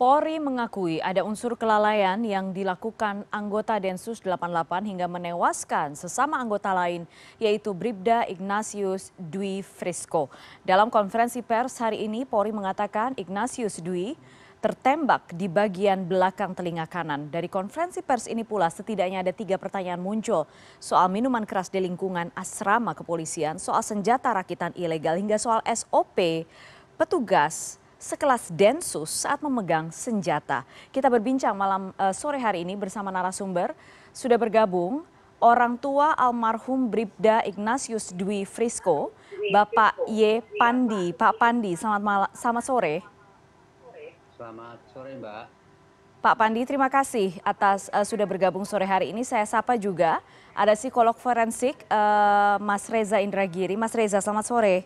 Polri mengakui ada unsur kelalaian yang dilakukan anggota Densus 88 hingga menewaskan sesama anggota lain, yaitu Bribda Ignatius Dwi Frisco. Dalam konferensi pers hari ini, Polri mengatakan Ignatius Dwi tertembak di bagian belakang telinga kanan. Dari konferensi pers ini pula setidaknya ada tiga pertanyaan muncul soal minuman keras di lingkungan asrama kepolisian, soal senjata rakitan ilegal, hingga soal SOP petugas sekelas Densus saat memegang senjata. Kita berbincang malam uh, sore hari ini bersama narasumber sudah bergabung orang tua almarhum Bribda Ignatius Dwi Frisco, Bapak Y Pandi. Pak Pandi, selamat malam, selamat sore. Selamat sore, Mbak. Pak Pandi, terima kasih atas uh, sudah bergabung sore hari ini. Saya sapa juga ada psikolog forensik uh, Mas Reza Indragiri. Mas Reza, selamat sore.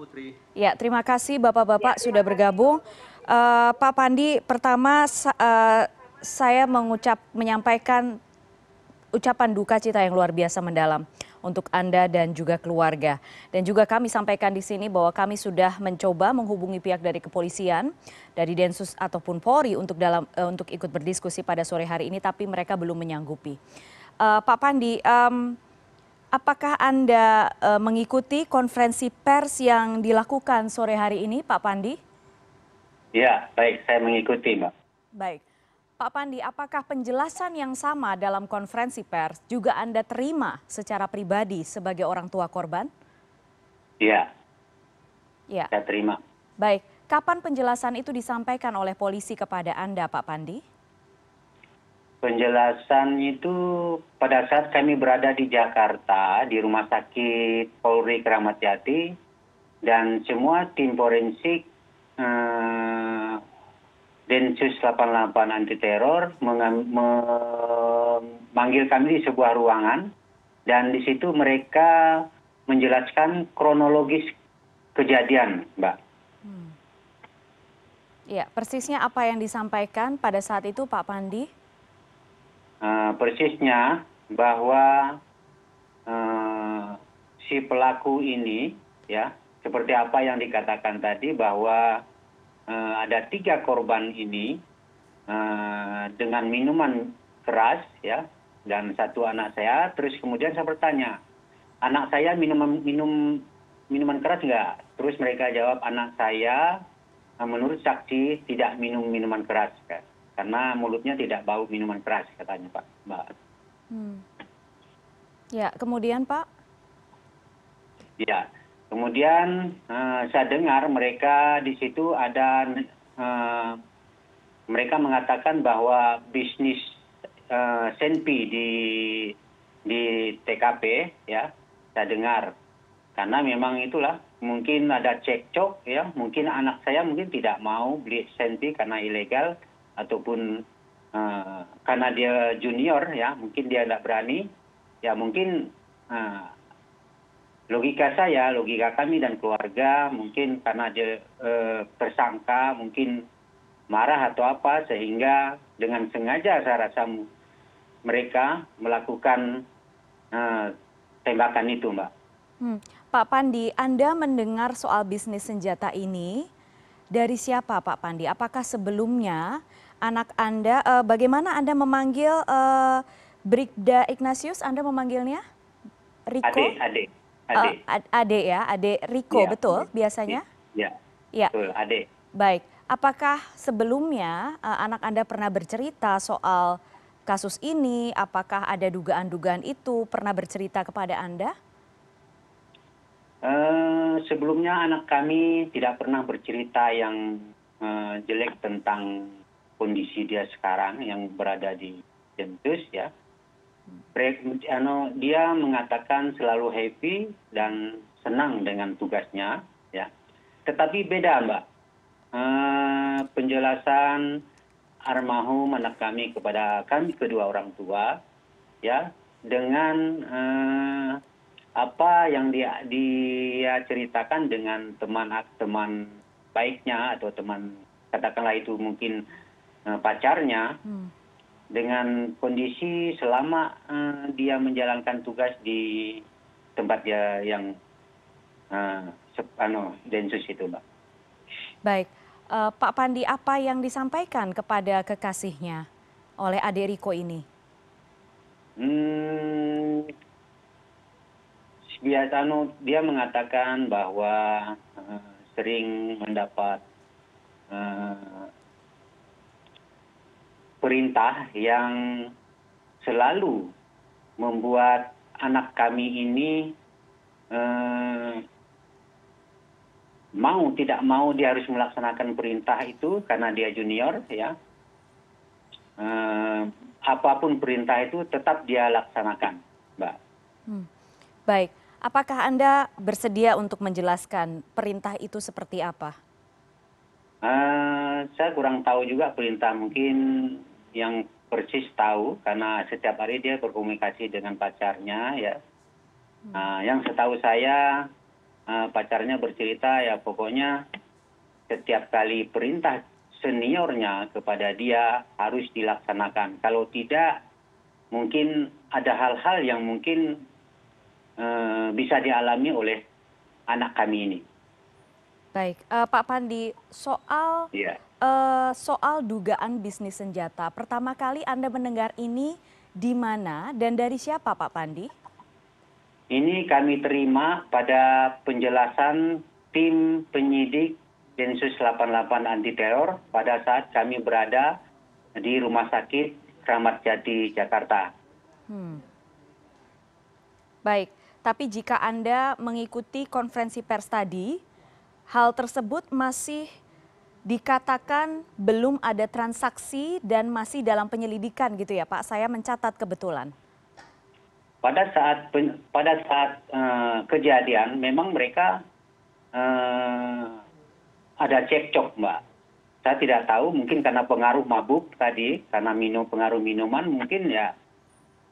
Putri. Ya, terima kasih Bapak-Bapak ya, sudah bergabung. Uh, Pak Pandi, pertama uh, saya mengucap menyampaikan ucapan duka cita yang luar biasa mendalam untuk Anda dan juga keluarga. Dan juga kami sampaikan di sini bahwa kami sudah mencoba menghubungi pihak dari kepolisian, dari Densus ataupun Polri untuk dalam uh, untuk ikut berdiskusi pada sore hari ini tapi mereka belum menyanggupi. Uh, Pak Pandi, um, apakah anda eh, mengikuti konferensi pers yang dilakukan sore hari ini pak pandi ya baik saya mengikuti mbak baik pak pandi apakah penjelasan yang sama dalam konferensi pers juga anda terima secara pribadi sebagai orang tua korban ya ya saya terima baik kapan penjelasan itu disampaikan oleh polisi kepada anda pak pandi penjelasan itu pada saat kami berada di jakarta di rumah sakit polri Kramat jati dan semua tim forensik eh, densus 88 anti teror memanggil kami di sebuah ruangan dan di situ mereka menjelaskan kronologis kejadian, Mbak. Hmm. Ya, persisnya apa yang disampaikan pada saat itu Pak Pandi? Nah, persisnya bahwa eh, si pelaku ini ya seperti apa yang dikatakan tadi bahwa eh, ada tiga korban ini eh, dengan minuman keras ya dan satu anak saya terus kemudian saya bertanya anak saya minum minum minuman keras nggak terus mereka jawab anak saya menurut saksi tidak minum minuman keras kan karena mulutnya tidak bau minuman keras katanya pak mbak hmm. ya kemudian pak ya kemudian uh, saya dengar mereka di situ ada uh, mereka mengatakan bahwa bisnis uh, senpi di di TKP ya saya dengar karena memang itulah mungkin ada cekcok ya mungkin anak saya mungkin tidak mau beli senpi karena ilegal ataupun eh, karena dia junior ya mungkin dia tidak berani ya mungkin eh, logika saya logika kami dan keluarga mungkin karena dia eh, tersangka mungkin marah atau apa sehingga dengan sengaja saya rasa mereka melakukan tembakan itu mbak. Hmm. Pak Pandi, Anda mendengar soal bisnis senjata ini dari siapa Pak Pandi? Apakah sebelumnya anak Anda. Uh, bagaimana Anda memanggil uh, Brigda Ignatius? Anda memanggilnya Riko? Ade, Ade. Eh, ade, uh, ade ya, Ade Riko, ya, betul biasanya? Ya, ya. betul, Ade. Baik, apakah sebelumnya uh, anak Anda pernah bercerita soal kasus ini? Apakah ada dugaan-dugaan itu pernah bercerita kepada Anda? Uh, sebelumnya anak kami tidak pernah bercerita yang uh, jelek tentang kondisi dia sekarang yang berada di Jentus ya dia mengatakan selalu happy dan senang dengan tugasnya ya tetapi beda mbak uh, penjelasan Armahu anak kami kepada kami kedua orang tua ya dengan uh, apa yang dia dia ceritakan dengan teman teman baiknya atau teman katakanlah itu mungkin Eh, pacarnya hmm. dengan kondisi selama eh, dia menjalankan tugas di tempat dia yang eh, anu, densus itu mbak baik pak pandi apa yang disampaikan kepada kekasihnya oleh Ade Riko ini hmm, biasano dia mengatakan bahwa sering mendapat perintah yang selalu membuat anak kami ini eh, mau tidak mau dia harus melaksanakan perintah itu karena dia junior ya eh, apapun perintah itu tetap dia laksanakan mbak hmm. baik apakah anda bersedia untuk menjelaskan perintah itu seperti apa eh, saya kurang tahu juga perintah mungkin yang persis tahu karena setiap hari dia berkomunikasi dengan pacarnya ya. Hmm. Nah, yang setahu saya eh, pacarnya bercerita ya pokoknya setiap kali perintah seniornya kepada dia harus dilaksanakan. Kalau tidak mungkin ada hal-hal yang mungkin uh, bisa dialami oleh anak kami ini. Baik, uh, Pak Pandi, soal yeah uh, soal dugaan bisnis senjata. Pertama kali Anda mendengar ini di mana dan dari siapa Pak Pandi? Ini kami terima pada penjelasan tim penyidik Densus 88 anti teror pada saat kami berada di Rumah Sakit Kramat Jati Jakarta. Hmm. Baik, tapi jika Anda mengikuti konferensi pers tadi, hal tersebut masih dikatakan belum ada transaksi dan masih dalam penyelidikan gitu ya Pak. Saya mencatat kebetulan. Pada saat pada saat uh, kejadian memang mereka uh, ada cekcok Mbak. Saya tidak tahu mungkin karena pengaruh mabuk tadi, karena minum pengaruh minuman mungkin ya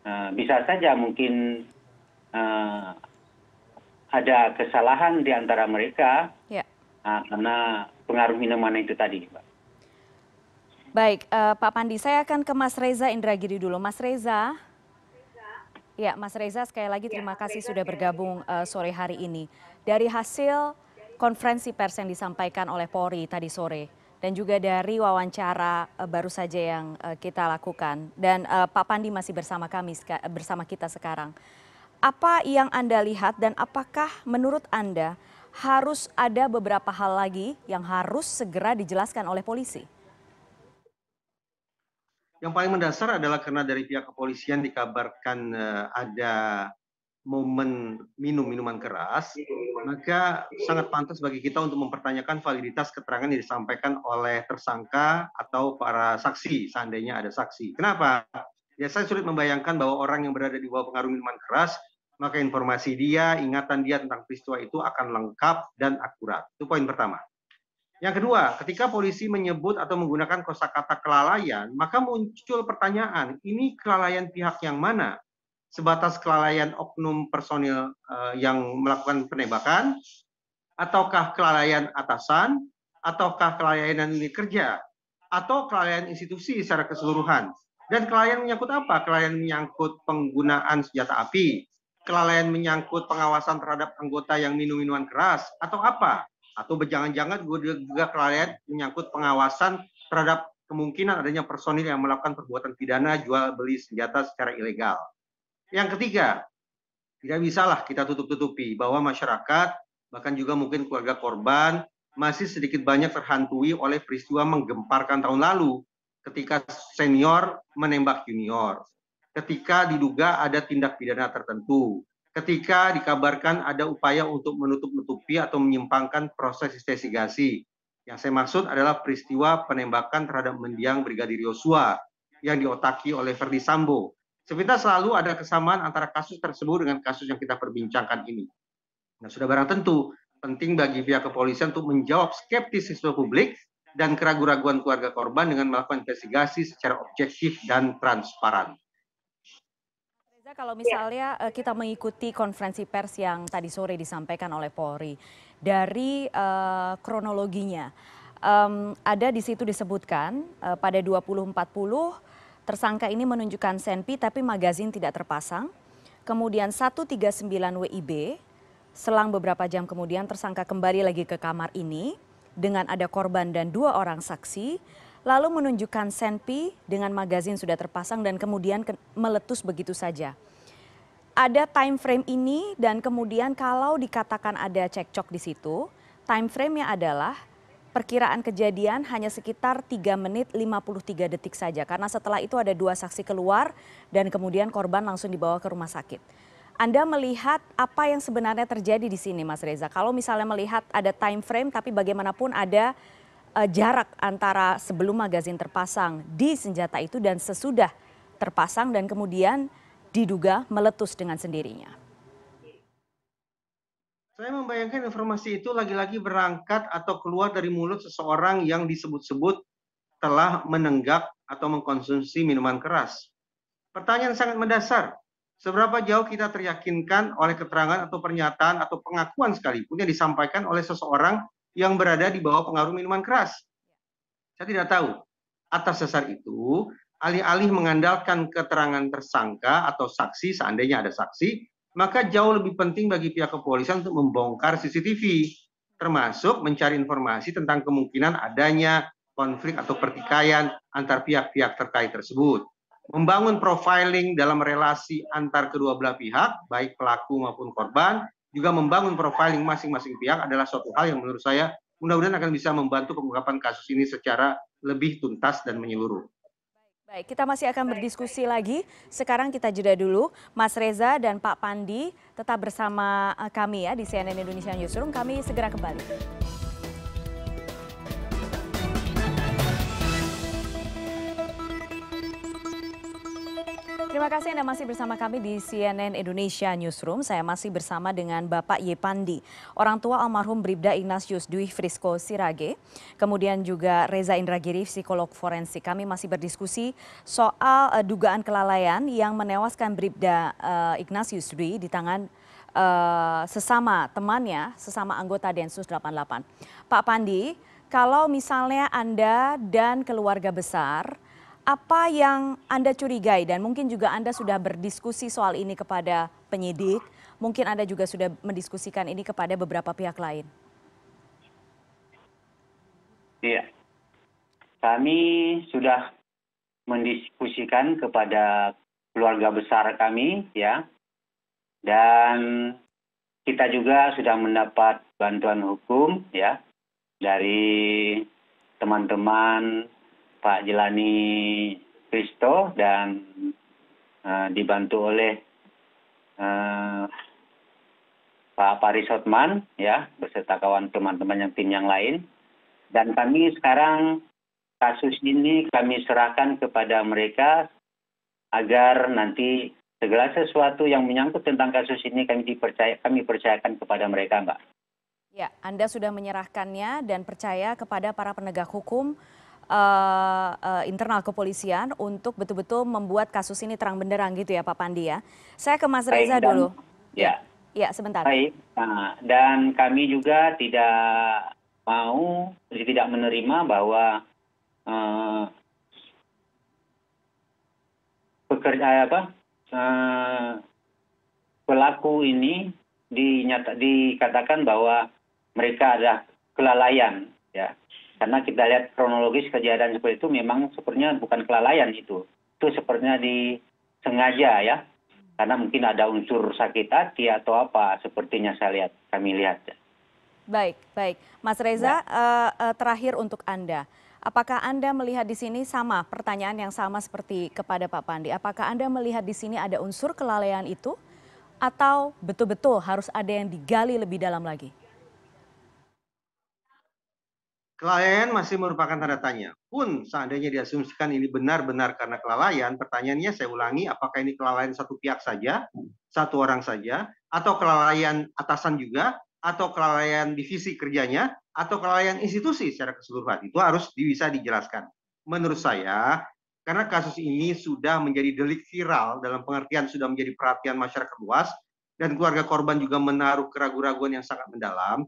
uh, bisa saja mungkin uh, ada kesalahan di antara mereka. Ya. Uh, karena pengaruh minuman itu tadi, Pak. Baik, uh, Pak Pandi, saya akan ke Mas Reza Indragiri dulu. Mas Reza, Ya, Mas Reza sekali lagi terima ya, kasih Reza, sudah bergabung uh, sore hari ini. Dari hasil konferensi pers yang disampaikan oleh Polri tadi sore dan juga dari wawancara uh, baru saja yang uh, kita lakukan dan uh, Pak Pandi masih bersama kami bersama kita sekarang. Apa yang Anda lihat dan apakah menurut Anda harus ada beberapa hal lagi yang harus segera dijelaskan oleh polisi? Yang paling mendasar adalah karena dari pihak kepolisian dikabarkan eh, ada momen minum minuman keras, maka sangat pantas bagi kita untuk mempertanyakan validitas keterangan yang disampaikan oleh tersangka atau para saksi, seandainya ada saksi. Kenapa? Ya saya sulit membayangkan bahwa orang yang berada di bawah pengaruh minuman keras maka informasi dia, ingatan dia tentang peristiwa itu akan lengkap dan akurat. Itu poin pertama. Yang kedua, ketika polisi menyebut atau menggunakan kosakata kelalaian, maka muncul pertanyaan, ini kelalaian pihak yang mana? Sebatas kelalaian oknum personil eh, yang melakukan penembakan, ataukah kelalaian atasan, ataukah kelalaian unit kerja, atau kelalaian institusi secara keseluruhan. Dan kelalaian menyangkut apa? Kelalaian menyangkut penggunaan senjata api, kelalaian menyangkut pengawasan terhadap anggota yang minum minuman keras atau apa? Atau jangan-jangan juga kelalaian menyangkut pengawasan terhadap kemungkinan adanya personil yang melakukan perbuatan pidana jual beli senjata secara ilegal. Yang ketiga, tidak bisalah kita tutup-tutupi bahwa masyarakat bahkan juga mungkin keluarga korban masih sedikit banyak terhantui oleh peristiwa menggemparkan tahun lalu ketika senior menembak junior ketika diduga ada tindak pidana tertentu, ketika dikabarkan ada upaya untuk menutup-nutupi atau menyimpangkan proses investigasi. Yang saya maksud adalah peristiwa penembakan terhadap mendiang Brigadir Yosua yang diotaki oleh Verdi Sambo. Sebentar selalu ada kesamaan antara kasus tersebut dengan kasus yang kita perbincangkan ini. Nah, sudah barang tentu penting bagi pihak kepolisian untuk menjawab skeptisisme publik dan keraguan-keraguan keluarga korban dengan melakukan investigasi secara objektif dan transparan kalau iya. misalnya eh, kita mengikuti konferensi pers yang tadi sore disampaikan oleh polri dari eh, kronologinya ada di situ disebutkan eh, pada dua tersangka ini menunjukkan senpi tapi magazin tidak terpasang kemudian 139 WIB selang beberapa jam kemudian tersangka kembali lagi ke kamar ini dengan ada korban dan dua orang saksi lalu menunjukkan senpi dengan magazin sudah terpasang dan kemudian ke meletus begitu saja. Ada time frame ini dan kemudian kalau dikatakan ada cekcok di situ, time frame-nya adalah perkiraan kejadian hanya sekitar 3 menit 53 detik saja karena setelah itu ada dua saksi keluar dan kemudian korban langsung dibawa ke rumah sakit. Anda melihat apa yang sebenarnya terjadi di sini Mas Reza? Kalau misalnya melihat ada time frame tapi bagaimanapun ada Eh, jarak antara sebelum magazin terpasang di senjata itu dan sesudah terpasang dan kemudian diduga meletus dengan sendirinya. Saya membayangkan informasi itu lagi-lagi berangkat atau keluar dari mulut seseorang yang disebut-sebut telah menenggak atau mengkonsumsi minuman keras. Pertanyaan sangat mendasar. Seberapa jauh kita teryakinkan oleh keterangan atau pernyataan atau pengakuan sekalipun yang disampaikan oleh seseorang yang berada di bawah pengaruh minuman keras. Saya tidak tahu. Atas dasar itu, alih-alih mengandalkan keterangan tersangka atau saksi, seandainya ada saksi, maka jauh lebih penting bagi pihak kepolisian untuk membongkar CCTV, termasuk mencari informasi tentang kemungkinan adanya konflik atau pertikaian antar pihak-pihak terkait tersebut membangun profiling dalam relasi antar kedua belah pihak, baik pelaku maupun korban, juga membangun profiling masing-masing pihak adalah suatu hal yang menurut saya mudah-mudahan akan bisa membantu pengungkapan kasus ini secara lebih tuntas dan menyeluruh. Baik, kita masih akan berdiskusi lagi. Sekarang kita jeda dulu. Mas Reza dan Pak Pandi tetap bersama eh, kami ya di CNN Indonesia Newsroom. Kami segera kembali. Terima kasih Anda masih bersama kami di CNN Indonesia Newsroom. Saya masih bersama dengan Bapak Yepandi, orang tua almarhum Bribda Ignatius Dwi Frisco Sirage, kemudian juga Reza Indragiri, psikolog forensik. Kami masih berdiskusi soal uh, dugaan kelalaian yang menewaskan Bribda uh, Ignatius Dwi di tangan uh, sesama temannya, sesama anggota Densus 88. Pak Pandi, kalau misalnya Anda dan keluarga besar apa yang Anda curigai dan mungkin juga Anda sudah berdiskusi soal ini kepada penyidik, mungkin Anda juga sudah mendiskusikan ini kepada beberapa pihak lain? Iya, kami sudah mendiskusikan kepada keluarga besar kami ya dan kita juga sudah mendapat bantuan hukum ya dari teman-teman pak jelani kristo dan eh, dibantu oleh eh, pak paris hotman ya beserta kawan teman teman yang tim yang lain dan kami sekarang kasus ini kami serahkan kepada mereka agar nanti segala sesuatu yang menyangkut tentang kasus ini kami dipercaya kami percayakan kepada mereka, Mbak. Ya, Anda sudah menyerahkannya dan percaya kepada para penegak hukum Eh, eh, internal kepolisian untuk betul-betul membuat kasus ini terang benderang gitu ya Pak Pandi ya. Saya ke Mas Reza Baik, dan, dulu. Ya. Ya, sebentar. Baik. Nah, dan kami juga tidak mau tidak menerima bahwa uh, pekerja apa uh, pelaku ini dinyata, dikatakan bahwa mereka adalah kelalaian ya karena kita lihat kronologis kejadian seperti itu memang sepertinya bukan kelalaian itu itu sepertinya disengaja ya karena mungkin ada unsur sakit hati atau apa sepertinya saya lihat kami lihat baik baik mas Reza ya. uh, terakhir untuk anda Apakah Anda melihat di sini sama pertanyaan yang sama seperti kepada Pak Pandi? Apakah Anda melihat di sini ada unsur kelalaian itu atau betul-betul harus ada yang digali lebih dalam lagi? kelalaian masih merupakan tanda tanya. Pun seandainya diasumsikan ini benar-benar karena kelalaian, pertanyaannya saya ulangi, apakah ini kelalaian satu pihak saja, satu orang saja, atau kelalaian atasan juga, atau kelalaian divisi kerjanya, atau kelalaian institusi secara keseluruhan. Itu harus bisa dijelaskan. Menurut saya, karena kasus ini sudah menjadi delik viral dalam pengertian sudah menjadi perhatian masyarakat luas, dan keluarga korban juga menaruh keraguan-keraguan yang sangat mendalam,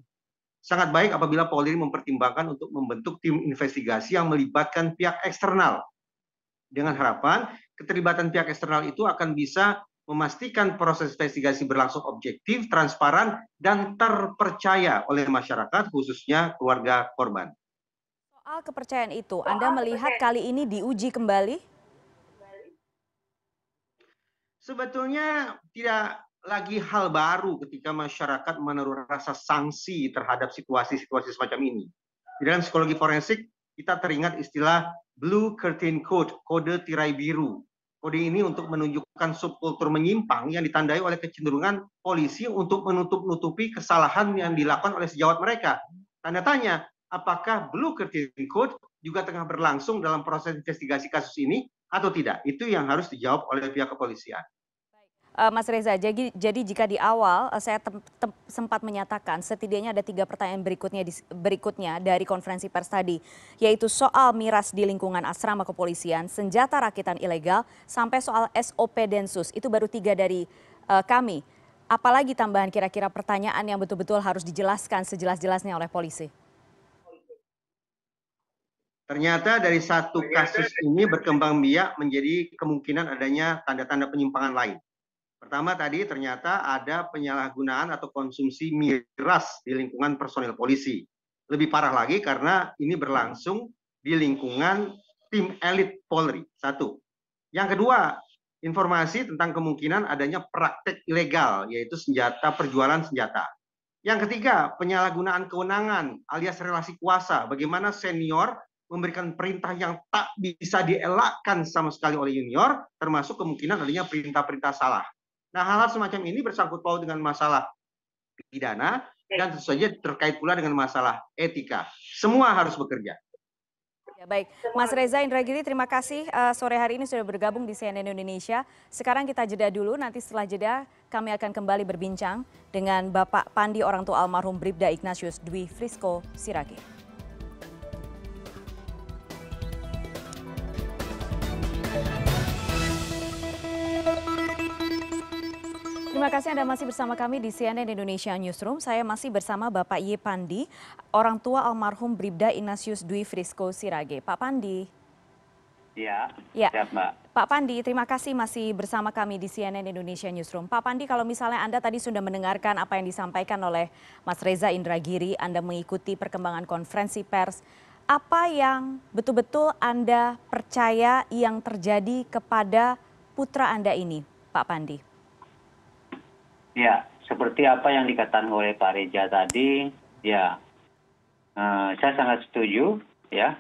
sangat baik apabila Polri mempertimbangkan untuk membentuk tim investigasi yang melibatkan pihak eksternal. Dengan harapan keterlibatan pihak eksternal itu akan bisa memastikan proses investigasi berlangsung objektif, transparan, dan terpercaya oleh masyarakat khususnya keluarga korban. Soal kepercayaan itu, Anda melihat kali ini diuji kembali? Sebetulnya tidak lagi hal baru ketika masyarakat menaruh rasa sanksi terhadap situasi-situasi semacam ini. Di dalam psikologi forensik, kita teringat istilah Blue Curtain Code, kode tirai biru. Kode ini untuk menunjukkan subkultur menyimpang yang ditandai oleh kecenderungan polisi untuk menutup-nutupi kesalahan yang dilakukan oleh sejawat mereka. Tanda tanya, apakah Blue Curtain Code juga tengah berlangsung dalam proses investigasi kasus ini atau tidak? Itu yang harus dijawab oleh pihak kepolisian. Eh, mas reza jadi jika di awal eh, saya sempat menyatakan setidaknya ada tiga pertanyaan berikutnya dari konferensi pers tadi yaitu soal miras di lingkungan asrama kepolisian senjata rakitan ilegal sampai soal sop densus itu baru tiga dari eh, kami apalagi tambahan kira-kira pertanyaan yang betul-betul harus dijelaskan sejelas-jelasnya oleh polisi Ternyata dari satu kasus ini berkembang biak menjadi kemungkinan adanya tanda-tanda penyimpangan lain. Pertama tadi ternyata ada penyalahgunaan atau konsumsi miras di lingkungan personil polisi. Lebih parah lagi karena ini berlangsung di lingkungan tim elit Polri. Satu. Yang kedua, informasi tentang kemungkinan adanya praktek ilegal, yaitu senjata perjualan senjata. Yang ketiga, penyalahgunaan kewenangan alias relasi kuasa. Bagaimana senior memberikan perintah yang tak bisa dielakkan sama sekali oleh junior, termasuk kemungkinan adanya perintah-perintah salah. Nah, hal-hal semacam ini bersangkut paut dengan masalah pidana dan tentu saja terkait pula dengan masalah etika. Semua harus bekerja. Ya, baik, Mas Reza Indragiri, terima kasih uh, sore hari ini sudah bergabung di CNN Indonesia. Sekarang kita jeda dulu, nanti setelah jeda kami akan kembali berbincang dengan Bapak Pandi, orang tua almarhum Bribda Ignatius Dwi Frisco Sirage. Terima kasih Anda masih bersama kami di CNN Indonesia Newsroom. Saya masih bersama Bapak Y Pandi, orang tua almarhum Bribda Inasius Dwi Frisco Sirage. Pak Pandi. Iya, ya. ya. siap Mbak. Pak Pandi, terima kasih masih bersama kami di CNN Indonesia Newsroom. Pak Pandi, kalau misalnya Anda tadi sudah mendengarkan apa yang disampaikan oleh Mas Reza Indragiri, Anda mengikuti perkembangan konferensi pers, apa yang betul-betul Anda percaya yang terjadi kepada putra Anda ini, Pak Pandi? ya seperti apa yang dikatakan oleh pak Reja tadi ya eh, saya sangat setuju ya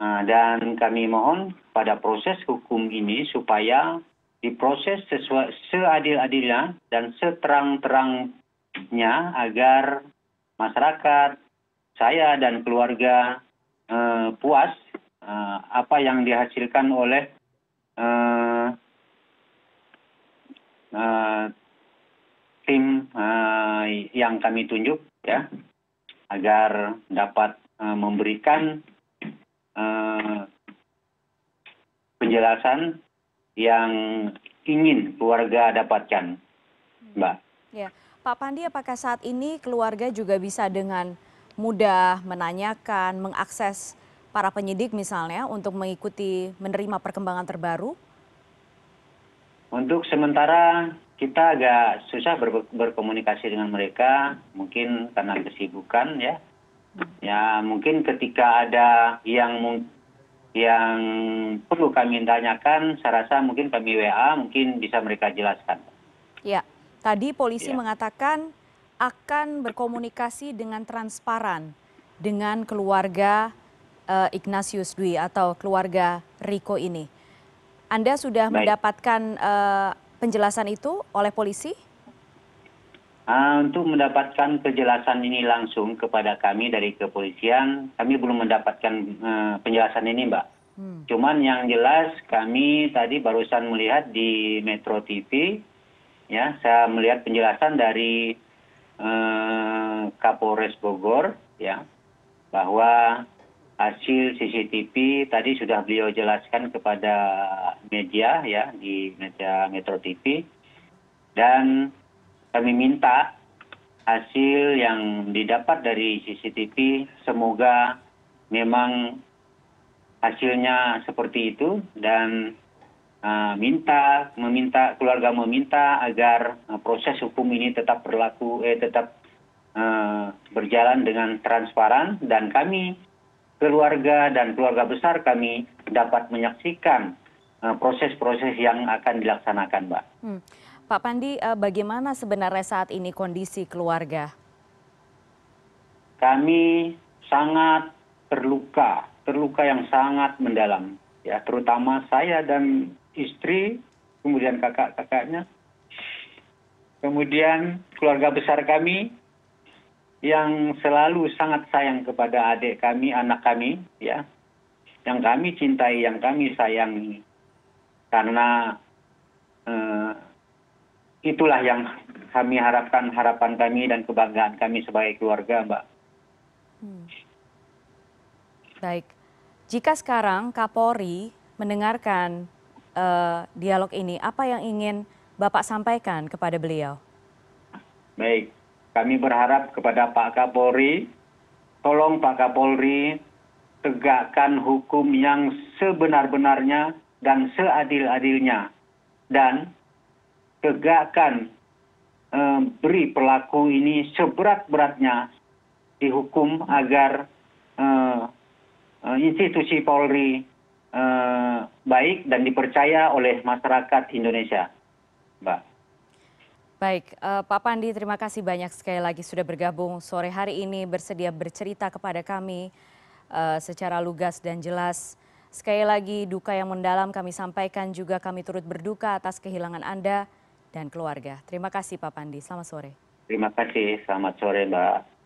eh, dan kami mohon pada proses hukum ini supaya diproses sesuai seadil adilnya dan seterang-terangnya agar masyarakat, saya dan keluarga uh, puas uh, apa yang dihasilkan oleh uh, tim eh, yang kami tunjuk ya agar dapat eh, memberikan eh, penjelasan yang ingin keluarga dapatkan, hmm. Mbak. Ya. Pak Pandi, apakah saat ini keluarga juga bisa dengan mudah menanyakan, mengakses para penyidik misalnya untuk mengikuti menerima perkembangan terbaru? Untuk sementara kita agak susah berkomunikasi dengan mereka mungkin karena kesibukan ya ya mungkin ketika ada yang yang perlu kami tanyakan saya rasa mungkin kami WA mungkin bisa mereka jelaskan ya tadi polisi ya. mengatakan akan berkomunikasi dengan transparan dengan keluarga uh, Ignatius Dwi atau keluarga Riko ini Anda sudah Baik. mendapatkan uh, penjelasan itu oleh polisi? Uh, untuk mendapatkan kejelasan ini langsung kepada kami dari kepolisian, kami belum mendapatkan uh, penjelasan ini, Mbak. Hmm. Cuman yang jelas kami tadi barusan melihat di Metro TV, ya, saya melihat penjelasan dari uh, Kapolres Bogor, ya, bahwa hasil cctv tadi sudah beliau jelaskan kepada media ya di media metro tv dan kami minta hasil yang didapat dari cctv semoga memang hasilnya seperti itu dan uh, minta meminta keluarga meminta agar uh, proses hukum ini tetap berlaku eh tetap uh, berjalan dengan transparan dan kami keluarga dan keluarga besar kami dapat menyaksikan eh, proses proses yang akan dilaksanakan mbak. Hmm. Pak Pandi, eh, bagaimana sebenarnya saat ini kondisi keluarga? Kami sangat terluka, terluka yang sangat mendalam. Ya, terutama saya dan istri, kemudian kakak-kakaknya, kemudian keluarga besar kami, yang selalu sangat sayang kepada adik kami anak kami ya yang kami cintai yang kami sayangi karena eh, itulah yang kami harapkan harapan kami dan kebanggaan kami sebagai keluarga mbak hmm. baik jika sekarang Kapolri mendengarkan eh, dialog ini apa yang ingin Bapak sampaikan kepada beliau baik kami berharap kepada pak kapolri tolong pak kapolri tegakkan hukum yang sebenar benarnya dan seadil adilnya dan tegakkan eh, beri pelaku ini seberat beratnya dihukum agar eh, eh, institusi Polri eh, baik dan dipercaya oleh masyarakat Indonesia, Mbak baik eh, pak pandi terima kasih banyak sekali lagi sudah bergabung sore hari ini bersedia bercerita kepada kami eh, secara lugas dan jelas sekali lagi duka yang mendalam kami sampaikan juga kami turut berduka atas kehilangan anda dan keluarga terima kasih pak pandi selamat sore terima kasih selamat sore mbak